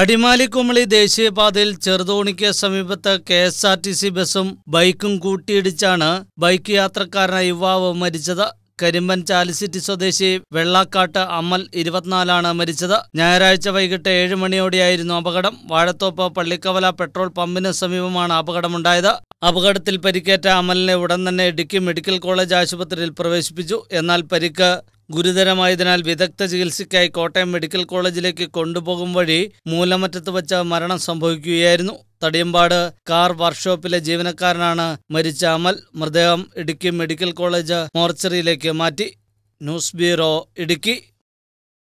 അടിമാലിക്കുമളി ദേശീയപാതയിൽ ചെറുതോണിക്ക് സമീപത്ത് K S R T C ബസ്സും ബൈക്കും കൂട്ടിയിടിച്ചാണ് ബൈക്ക് യാത്രക്കാരനായ യുവാവ് മരിച്ചത് കരിമ്പൻ ചാലിസിറ്റി സ്വദേശി വെള്ളാക്കാട്ട് അമൽ ഇരുപത്തിനാലാണ് മരിച്ചത് ഞായറാഴ്ച വൈകിട്ട് ഏഴ് മണിയോടെയായിരുന്നു അപകടം വാഴത്തോപ്പ് പള്ളിക്കവല പെട്രോൾ പമ്പിന് സമീപമാണ് അപകടമുണ്ടായത് അപകടത്തിൽ പരിക്കേറ്റ അമലിനെ ഉടൻ തന്നെ ഇടുക്കി മെഡിക്കൽ കോളേജ് ആശുപത്രിയിൽ പ്രവേശിപ്പിച്ചു എന്നാൽ പരിക്ക് ഗുരുതരമായതിനാൽ വിദഗ്ധ ചികിത്സയ്ക്കായി കോട്ടയം മെഡിക്കൽ കോളേജിലേക്ക് കൊണ്ടുപോകും വഴി മൂലമറ്റത്ത് വച്ച മരണം സംഭവിക്കുകയായിരുന്നു തടിയമ്പാട് കാർ വർക്ക്ഷോപ്പിലെ ജീവനക്കാരനാണ് മരിച്ച അമൽ മൃതദേഹം ഇടുക്കി മെഡിക്കൽ കോളേജ് മോർച്ചറിയിലേക്ക് മാറ്റി ന്യൂസ് ബ്യൂറോ ഇടുക്കി